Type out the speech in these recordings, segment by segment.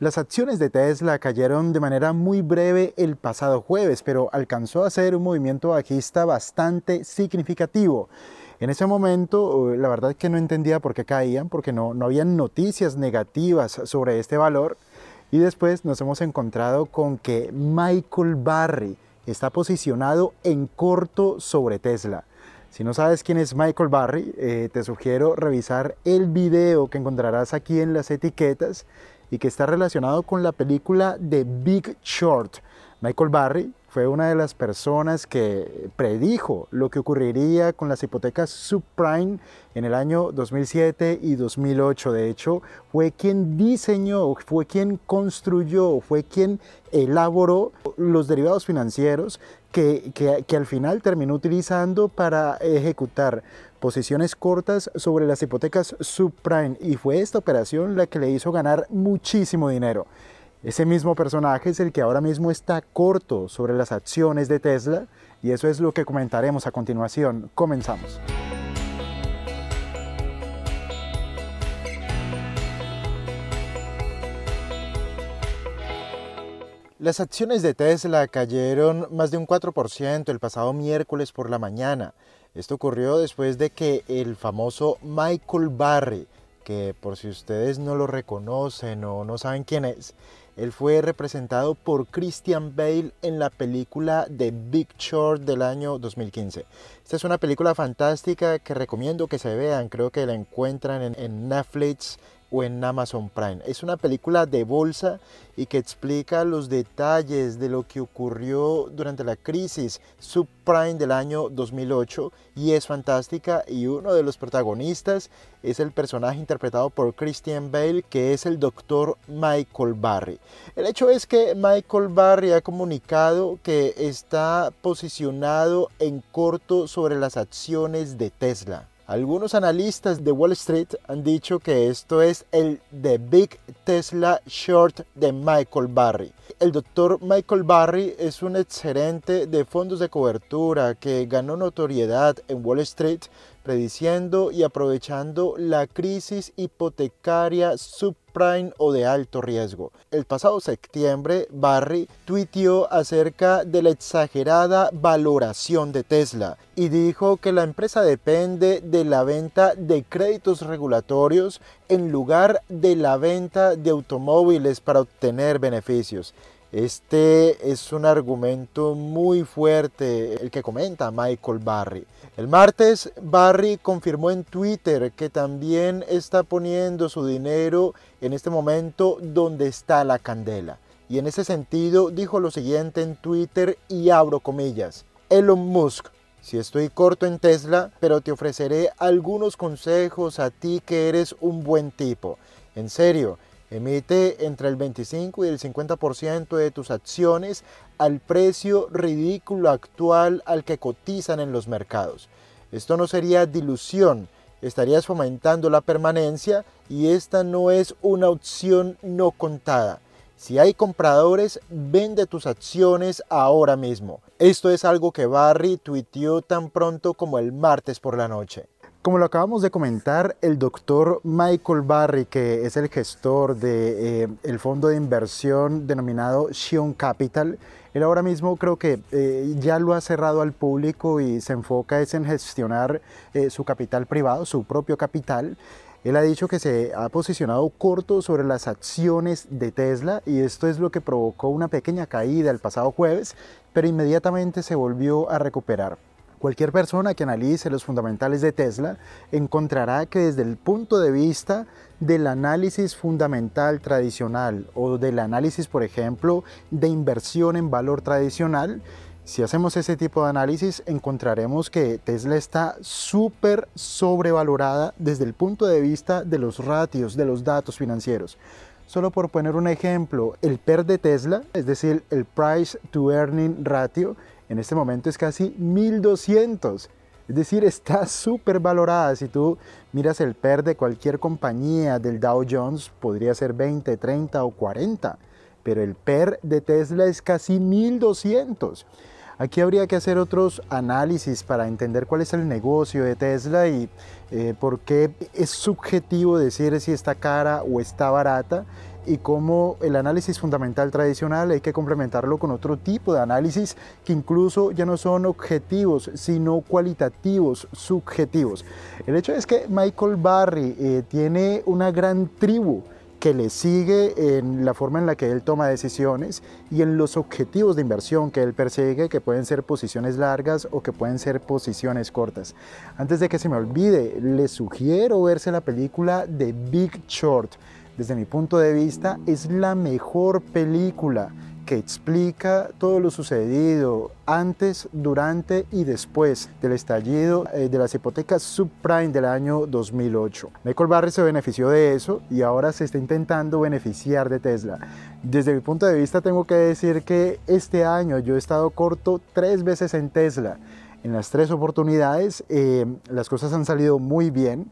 Las acciones de Tesla cayeron de manera muy breve el pasado jueves, pero alcanzó a hacer un movimiento bajista bastante significativo. En ese momento, eh, la verdad es que no entendía por qué caían, porque no, no habían noticias negativas sobre este valor. Y después nos hemos encontrado con que Michael Barry está posicionado en corto sobre Tesla. Si no sabes quién es Michael Barry, eh, te sugiero revisar el video que encontrarás aquí en las etiquetas y que está relacionado con la película The Big Short. Michael Barry fue una de las personas que predijo lo que ocurriría con las hipotecas subprime en el año 2007 y 2008. De hecho, fue quien diseñó, fue quien construyó, fue quien elaboró los derivados financieros que, que al final terminó utilizando para ejecutar posiciones cortas sobre las hipotecas subprime y fue esta operación la que le hizo ganar muchísimo dinero. Ese mismo personaje es el que ahora mismo está corto sobre las acciones de Tesla y eso es lo que comentaremos a continuación. Comenzamos. Las acciones de Tesla cayeron más de un 4% el pasado miércoles por la mañana. Esto ocurrió después de que el famoso Michael Barry, que por si ustedes no lo reconocen o no saben quién es, él fue representado por Christian Bale en la película The Big Short del año 2015. Esta es una película fantástica que recomiendo que se vean, creo que la encuentran en, en Netflix o en Amazon Prime. Es una película de bolsa y que explica los detalles de lo que ocurrió durante la crisis subprime del año 2008 y es fantástica y uno de los protagonistas es el personaje interpretado por Christian Bale que es el doctor Michael Barry. El hecho es que Michael Barry ha comunicado que está posicionado en corto sobre las acciones de Tesla. Algunos analistas de Wall Street han dicho que esto es el The Big Tesla Short de Michael Barry. El doctor Michael Barry es un excelente de fondos de cobertura que ganó notoriedad en Wall Street prediciendo y aprovechando la crisis hipotecaria subprime o de alto riesgo. El pasado septiembre, Barry tuiteó acerca de la exagerada valoración de Tesla y dijo que la empresa depende de la venta de créditos regulatorios en lugar de la venta de automóviles para obtener beneficios. Este es un argumento muy fuerte el que comenta Michael Barry. El martes Barry confirmó en Twitter que también está poniendo su dinero en este momento donde está la candela. Y en ese sentido dijo lo siguiente en Twitter y abro comillas. Elon Musk, si estoy corto en Tesla, pero te ofreceré algunos consejos a ti que eres un buen tipo. En serio, Emite entre el 25 y el 50% de tus acciones al precio ridículo actual al que cotizan en los mercados. Esto no sería dilución, estarías fomentando la permanencia y esta no es una opción no contada. Si hay compradores, vende tus acciones ahora mismo. Esto es algo que Barry tuiteó tan pronto como el martes por la noche. Como lo acabamos de comentar, el doctor Michael Barry, que es el gestor del de, eh, fondo de inversión denominado Shion Capital, él ahora mismo creo que eh, ya lo ha cerrado al público y se enfoca es en gestionar eh, su capital privado, su propio capital. Él ha dicho que se ha posicionado corto sobre las acciones de Tesla y esto es lo que provocó una pequeña caída el pasado jueves, pero inmediatamente se volvió a recuperar. Cualquier persona que analice los fundamentales de Tesla encontrará que desde el punto de vista del análisis fundamental tradicional o del análisis, por ejemplo, de inversión en valor tradicional, si hacemos ese tipo de análisis encontraremos que Tesla está súper sobrevalorada desde el punto de vista de los ratios, de los datos financieros. Solo por poner un ejemplo, el PER de Tesla, es decir, el Price to Earning Ratio, en este momento es casi 1200. Es decir, está súper valorada. Si tú miras el PER de cualquier compañía del Dow Jones, podría ser 20, 30 o 40. Pero el PER de Tesla es casi 1200. Aquí habría que hacer otros análisis para entender cuál es el negocio de Tesla y eh, por qué es subjetivo decir si está cara o está barata y cómo el análisis fundamental tradicional hay que complementarlo con otro tipo de análisis que incluso ya no son objetivos, sino cualitativos, subjetivos. El hecho es que Michael Barry eh, tiene una gran tribu que le sigue en la forma en la que él toma decisiones y en los objetivos de inversión que él persigue, que pueden ser posiciones largas o que pueden ser posiciones cortas. Antes de que se me olvide, le sugiero verse la película de Big Short desde mi punto de vista, es la mejor película que explica todo lo sucedido antes, durante y después del estallido eh, de las hipotecas subprime del año 2008. Michael Barry se benefició de eso y ahora se está intentando beneficiar de Tesla. Desde mi punto de vista tengo que decir que este año yo he estado corto tres veces en Tesla. En las tres oportunidades eh, las cosas han salido muy bien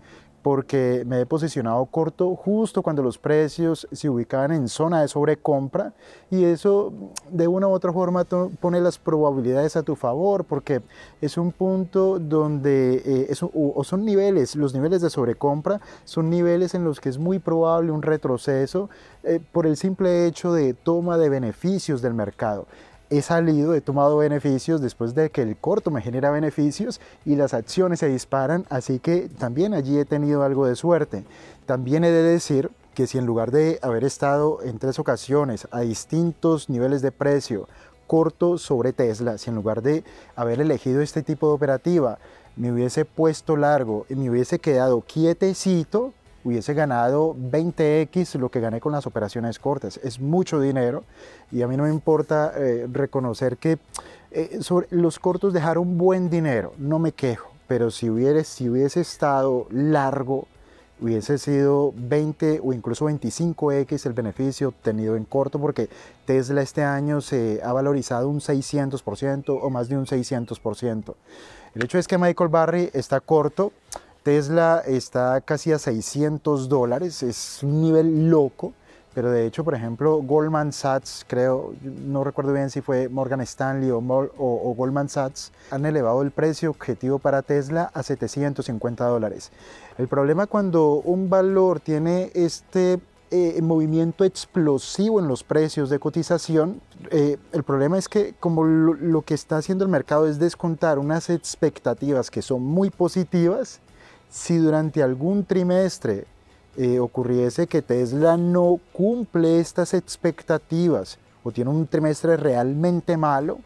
porque me he posicionado corto justo cuando los precios se ubicaban en zona de sobrecompra y eso de una u otra forma pone las probabilidades a tu favor porque es un punto donde eh, son niveles, los niveles de sobrecompra son niveles en los que es muy probable un retroceso eh, por el simple hecho de toma de beneficios del mercado he salido, he tomado beneficios después de que el corto me genera beneficios y las acciones se disparan, así que también allí he tenido algo de suerte. También he de decir que si en lugar de haber estado en tres ocasiones a distintos niveles de precio, corto sobre Tesla, si en lugar de haber elegido este tipo de operativa, me hubiese puesto largo y me hubiese quedado quietecito, hubiese ganado 20x lo que gané con las operaciones cortas. Es mucho dinero y a mí no me importa eh, reconocer que eh, los cortos dejaron buen dinero, no me quejo, pero si hubiese, si hubiese estado largo, hubiese sido 20 o incluso 25x el beneficio obtenido en corto porque Tesla este año se ha valorizado un 600% o más de un 600%. El hecho es que Michael Barry está corto, Tesla está casi a 600 dólares, es un nivel loco, pero de hecho, por ejemplo, Goldman Sachs, creo, no recuerdo bien si fue Morgan Stanley o, o, Goldman Sachs, han elevado el precio objetivo para Tesla a 750 dólares. El problema cuando un valor tiene este eh, movimiento explosivo en los precios de cotización. Eh, el problema es que como lo, que está haciendo el mercado es descontar unas expectativas que son muy positivas si durante algún trimestre eh, ocurriese que Tesla no cumple estas expectativas o tiene un trimestre realmente malo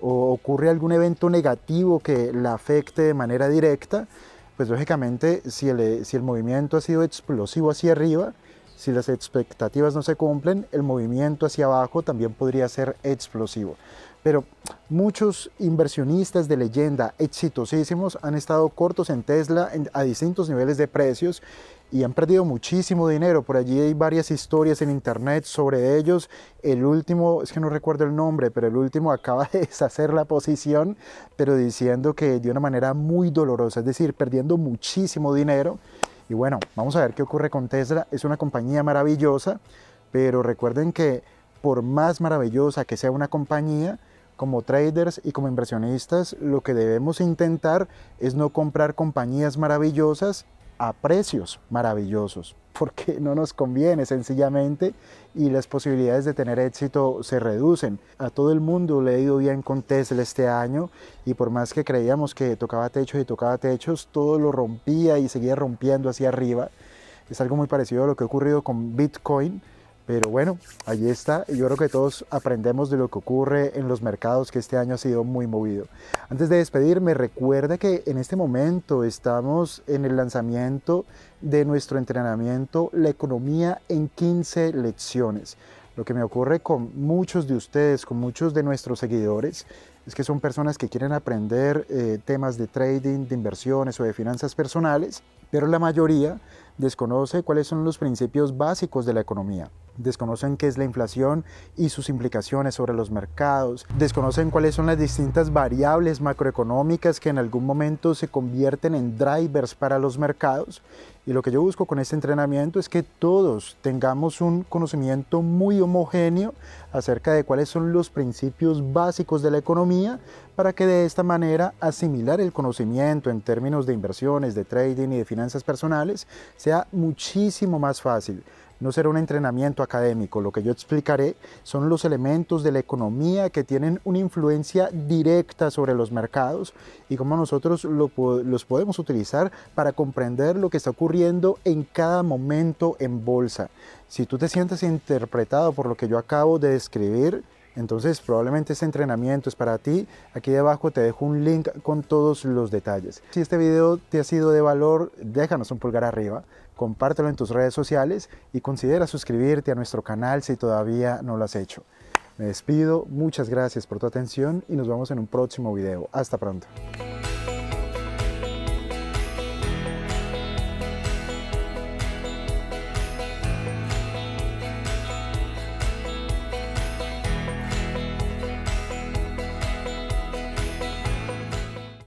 o ocurre algún evento negativo que la afecte de manera directa, pues lógicamente si el eh, movimiento ha sido explosivo hacia arriba, si las expectativas no se cumplen, el movimiento hacia abajo también podría ser explosivo. Pero muchos inversionistas de leyenda exitosísimos han estado cortos en Tesla a distintos niveles de precios y han perdido muchísimo dinero. Por allí hay varias historias en internet sobre ellos. El último, es que no recuerdo el nombre, pero el último acaba de deshacer la posición, pero diciendo que de una manera muy dolorosa, es decir, perdiendo muchísimo dinero. Y bueno, vamos a ver qué ocurre con Tesla. Es una compañía maravillosa, pero recuerden que por más maravillosa que sea una compañía, como traders y como inversionistas, lo que debemos intentar es no comprar compañías maravillosas a precios maravillosos, porque no nos conviene sencillamente y las posibilidades de tener éxito se reducen. A todo el mundo le he ido bien con Tesla este año y por más que creíamos que tocaba techos y tocaba techos, todo lo rompía y seguía rompiendo hacia arriba. Es algo muy parecido a lo que ha ocurrido con Bitcoin pero bueno, allí está. Y yo creo que todos aprendemos de lo que ocurre en los mercados, que este año ha sido muy movido. Antes de despedirme, recuerda que en este momento estamos en el lanzamiento de nuestro entrenamiento La economía en 15 lecciones. Lo que me ocurre con muchos de ustedes, con muchos de nuestros seguidores, es que son personas que quieren aprender eh, temas de trading, de inversiones o de finanzas personales, pero la mayoría desconoce cuáles son los principios básicos de la economía desconocen qué es la inflación y sus implicaciones sobre los mercados, desconocen cuáles son las distintas variables macroeconómicas que en algún momento se convierten en drivers para los mercados. Y lo que yo busco con este entrenamiento es que todos tengamos un conocimiento muy homogéneo acerca de cuáles son los principios básicos de la economía para que de esta manera asimilar el conocimiento en términos de inversiones, de trading y de finanzas personales sea muchísimo más fácil no será un entrenamiento académico. Lo que yo explicaré son los elementos de la economía que tienen una influencia directa sobre los mercados y cómo nosotros los podemos utilizar para comprender lo que está ocurriendo en cada momento en bolsa. Si tú te sientes interpretado por lo que yo acabo de describir, entonces probablemente este entrenamiento es para ti. Aquí debajo te dejo un link con todos los detalles. Si este video te ha sido de valor, déjanos un pulgar arriba, compártelo en tus redes sociales y considera suscribirte a nuestro canal si todavía no lo has hecho. Me despido, muchas gracias por tu atención y nos vemos en un próximo video. Hasta pronto.